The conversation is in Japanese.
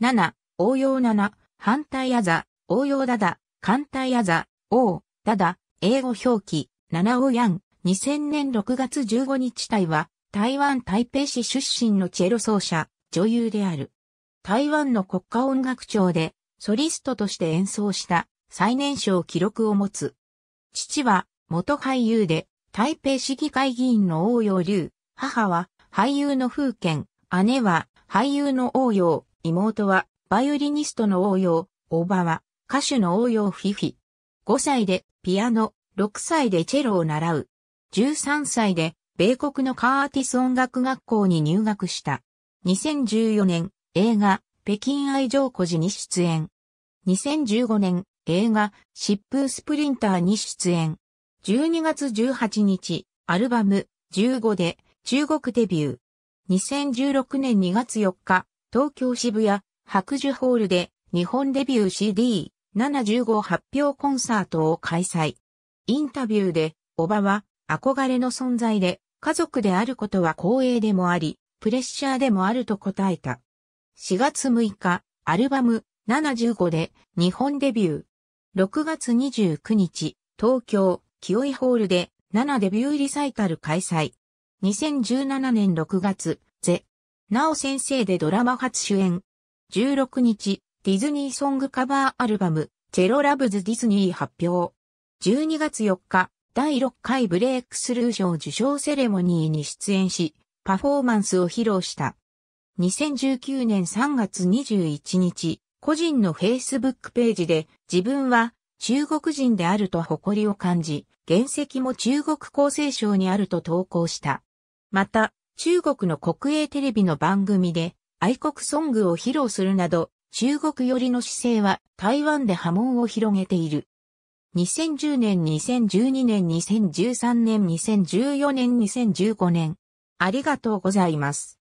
7、応用7、反対あざ、応用だだ、艦隊あざ、王、だだ、英語表記、七尾やん、2000年6月15日隊は、台湾台北市出身のチェロ奏者、女優である。台湾の国家音楽庁で、ソリストとして演奏した最年少記録を持つ。父は元俳優で台北市議会議員の王陽流、母は俳優の風景、姉は俳優の王陽、妹は、バイオリニストの王陽、おばは、歌手の王陽フィフィ。5歳でピアノ、6歳でチェロを習う。13歳で、米国のカーティス音楽学校に入学した。2014年、映画、北京愛情孤児に出演。2015年、映画、疾風スプリンターに出演。12月18日、アルバム、15で、中国デビュー。2016年2月4日、東京渋谷、白樹ホールで日本デビュー CD75 発表コンサートを開催。インタビューで、おばは憧れの存在で、家族であることは光栄でもあり、プレッシャーでもあると答えた。4月6日、アルバム75で日本デビュー。6月29日、東京、清井ホールで7デビューリサイタル開催。2017年6月、ゼ、なお先生でドラマ初主演。16日、ディズニーソングカバーアルバム、チェロラブズディズニー発表。12月4日、第6回ブレイクスルー賞受賞セレモニーに出演し、パフォーマンスを披露した。2019年3月21日、個人の Facebook ページで自分は中国人であると誇りを感じ、原石も中国厚生省にあると投稿した。また、中国の国営テレビの番組で愛国ソングを披露するなど、中国寄りの姿勢は台湾で波紋を広げている。2010年、2012年、2013年、2014年、2015年。ありがとうございます。